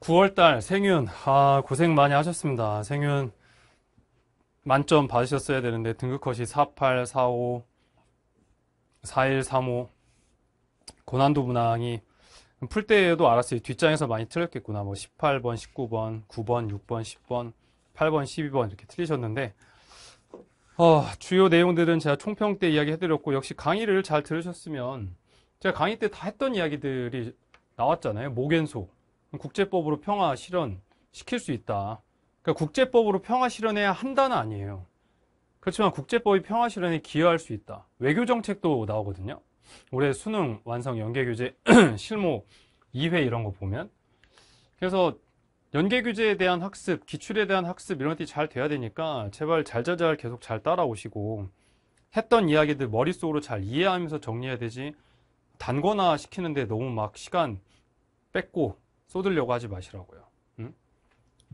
9월달 생윤 아 고생 많이 하셨습니다. 생윤 만점 받으셨어야 되는데 등급컷이 48, 45, 41, 35 고난도 문항이 풀 때에도 알았어요. 뒷장에서 많이 틀렸겠구나. 뭐 18번, 19번, 9번, 6번, 10번, 8번, 12번 이렇게 틀리셨는데 어, 주요 내용들은 제가 총평 때 이야기 해드렸고 역시 강의를 잘 들으셨으면 제가 강의 때 다 했던 이야기들이 나왔잖아요. 목연소 국제법으로 평화 실현 시킬 수 있다. 그러니까 국제법으로 평화 실현해야 한다는 아니에요. 그렇지만 국제법이 평화 실현에 기여할 수 있다. 외교 정책도 나오거든요. 올해 수능 완성 연계 교재 실무 2회 이런 거 보면 그래서 연계 교재에 대한 학습, 기출에 대한 학습 이런 것들이 잘 돼야 되니까 제발 잘 잘 잘 계속 잘 따라오시고 했던 이야기들 머릿속으로 잘 이해하면서 정리해야 되지 단거나 시키는데 너무 막 시간 뺏고 쏟으려고 하지 마시라고요.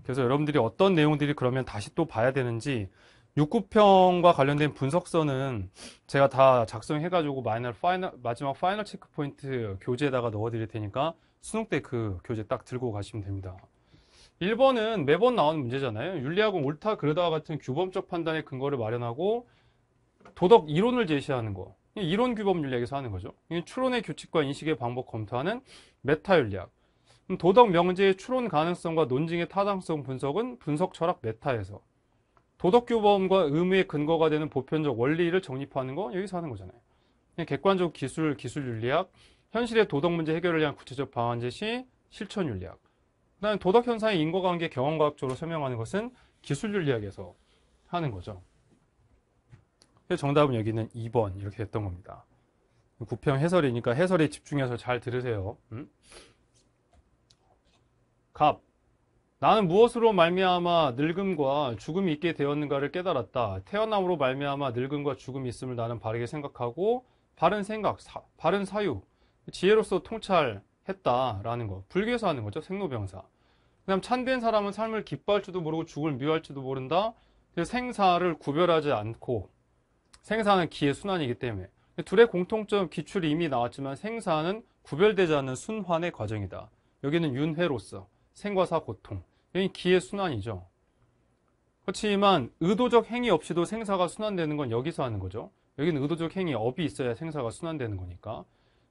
그래서 여러분들이 어떤 내용들이 그러면 다시 또 봐야 되는지 6구평과 관련된 분석서는 제가 다 작성해가지고 마이너 파이널 마지막 파이널 체크 포인트 교재에다가 넣어드릴 테니까 수능 때 그 교재 딱 들고 가시면 됩니다. 1번은 매번 나오는 문제잖아요. 윤리학은 옳다 그러다 같은 규범적 판단의 근거를 마련하고 도덕 이론을 제시하는 거. 이론 규범 윤리학에서 하는 거죠. 추론의 규칙과 인식의 방법 검토하는 메타 윤리학. 도덕 명제의 추론 가능성과 논증의 타당성 분석은 분석 철학 메타에서 도덕 교범과 의무의 근거가 되는 보편적 원리를 정립하는 거 여기서 하는 거잖아요. 객관적 기술, 기술 윤리학, 현실의 도덕 문제 해결을 위한 구체적 방안 제시, 실천 윤리학. 그다음 에 도덕 현상의 인과관계 경험과학적으로 설명하는 것은 기술 윤리학에서 하는 거죠. 정답은 여기는 2번 이렇게 됐던 겁니다. 구평 해설이니까 해설에 집중해서 잘 들으세요. 음? 갑 나는 무엇으로 말미암아 늙음과 죽음이 있게 되었는가를 깨달았다. 태어남으로 말미암아 늙음과 죽음이 있음을 나는 바르게 생각하고 바른 생각, 사, 바른 사유, 지혜로서 통찰했다라는 거. 불교에서 하는 거죠. 생로병사. 그다음 찬된 사람은 삶을 기뻐할지도 모르고 죽을 미워할지도 모른다. 그래서 생사를 구별하지 않고 생사는 기의 순환이기 때문에 둘의 공통점 기출이 이미 나왔지만 생사는 구별되지 않는 순환의 과정이다. 여기는 윤회로서 생과사 고통. 여기 기의 순환이죠. 그렇지만 의도적 행위 없이도 생사가 순환되는 건 여기서 하는 거죠. 여기는 의도적 행위 업이 있어야 생사가 순환되는 거니까.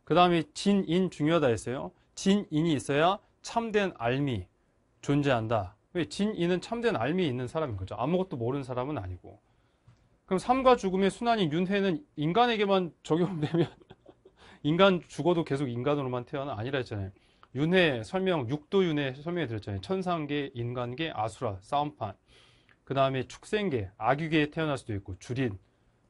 그 다음에 진인 중요하다 했어요. 진인이 있어야 참된 알미 존재한다. 왜 진인은 참된 알미 있는 사람인 거죠. 아무것도 모르는 사람은 아니고. 그럼 삶과 죽음의 순환인 윤회는 인간에게만 적용되면 인간 죽어도 계속 인간으로만 태어나 아니라 했잖아요. 윤회 설명, 육도 윤회 설명해 드렸잖아요. 천상계, 인간계, 아수라, 싸움판. 그 다음에 축생계, 악귀계에 태어날 수도 있고, 줄인,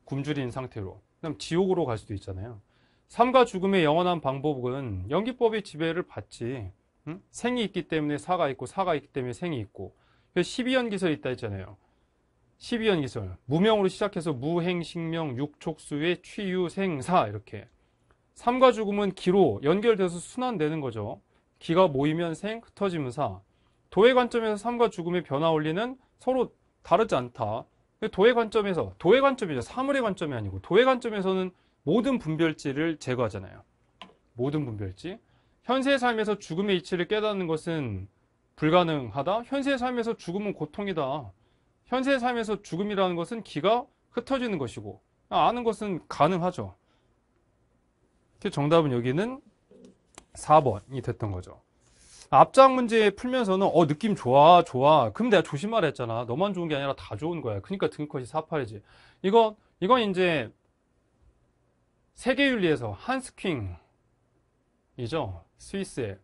굶주린 상태로. 그 다음 지옥으로 갈 수도 있잖아요. 삶과 죽음의 영원한 방법은 연기법의 지배를 받지, 응? 생이 있기 때문에 사가 있고, 사가 있기 때문에 생이 있고. 그 12연기설이 있다 했잖아요. 12연기설. 무명으로 시작해서 무행식명, 육촉수의 취유생사, 이렇게. 삶과 죽음은 기로 연결돼서 순환되는 거죠. 기가 모이면 생, 흩어지면사. 도의 관점에서 삶과 죽음의 변화 원리는 서로 다르지 않다. 도의 관점에서, 도의 관점이죠. 사물의 관점이 아니고, 도의 관점에서는 모든 분별지를 제거하잖아요. 모든 분별지. 현세의 삶에서 죽음의 이치를 깨닫는 것은 불가능하다. 현세의 삶에서 죽음은 고통이다. 현세의 삶에서 죽음이라는 것은 기가 흩어지는 것이고, 아는 것은 가능하죠. 정답은 여기는 4번이 됐던 거죠. 앞장 문제 풀면서는 어 느낌 좋아 좋아 그럼 내가 조심하라 했잖아 너만 좋은 게 아니라 다 좋은 거야 그러니까 등컷이 48이지 이건 이건 이제 세계윤리에서 한스킹이죠 스위스의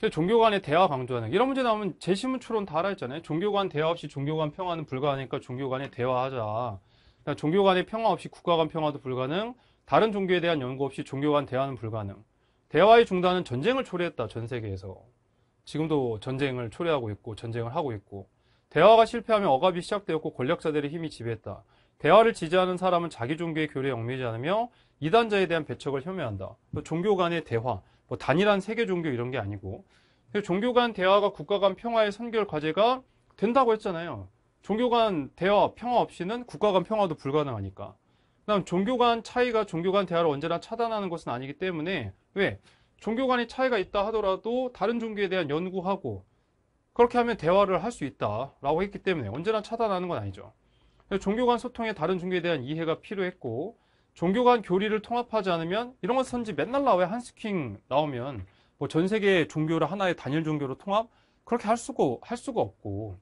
그 종교 간의 대화 강조하는 이런 문제 나오면 제시문 추론 다 알아 했잖아요 종교 간 대화 없이 종교 간 평화는 불가하니까 종교 간의 대화하자 그러니까 종교 간의 평화 없이 국가 간 평화도 불가능 다른 종교에 대한 연구 없이 종교 간 대화는 불가능 대화의 중단은 전쟁을 초래했다. 전 세계에서. 지금도 전쟁을 초래하고 있고 전쟁을 하고 있고 대화가 실패하면 억압이 시작되었고 권력자들의 힘이 지배했다. 대화를 지지하는 사람은 자기 종교의 교리에 얽매이지 않으며 이단자에 대한 배척을 혐의한다 종교 간의 대화, 뭐 단일한 세계 종교 이런 게 아니고 종교 간 대화가 국가 간 평화의 선결 과제가 된다고 했잖아요. 종교 간 대화, 평화 없이는 국가 간 평화도 불가능하니까. 그다음 종교 간 차이가 종교 간 대화를 언제나 차단하는 것은 아니기 때문에 왜? 종교 간의 차이가 있다 하더라도 다른 종교에 대한 연구하고 그렇게 하면 대화를 할 수 있다라고 했기 때문에 언제나 차단하는 건 아니죠. 종교 간 소통에 다른 종교에 대한 이해가 필요했고 종교 간 교리를 통합하지 않으면 이런 것 선지 맨날 나와요. 한스킹 나오면 뭐 전 세계 의 종교를 하나의 단일 종교로 통합 그렇게 할 수가 할 수가 없고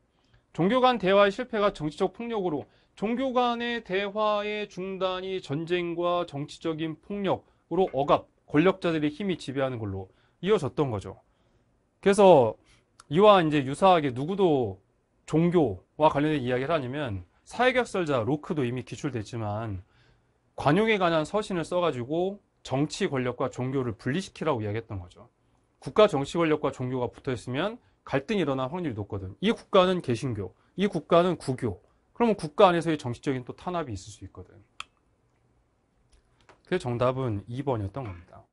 종교 간 대화의 실패가 정치적 폭력으로 종교 간의 대화의 중단이 전쟁과 정치적인 폭력으로 억압 권력자들이 힘이 지배하는 걸로 이어졌던 거죠. 그래서 이와 이제 유사하게 누구도 종교와 관련된 이야기를 하냐면 사회격설자 로크도 이미 기출됐지만 관용에 관한 서신을 써가지고 정치 권력과 종교를 분리시키라고 이야기했던 거죠. 국가 정치 권력과 종교가 붙어있으면 갈등이 일어날 확률이 높거든. 이 국가는 개신교, 이 국가는 구교. 그러면 국가 안에서의 정치적인 또 탄압이 있을 수 있거든. 그 정답은 2번이었던 겁니다.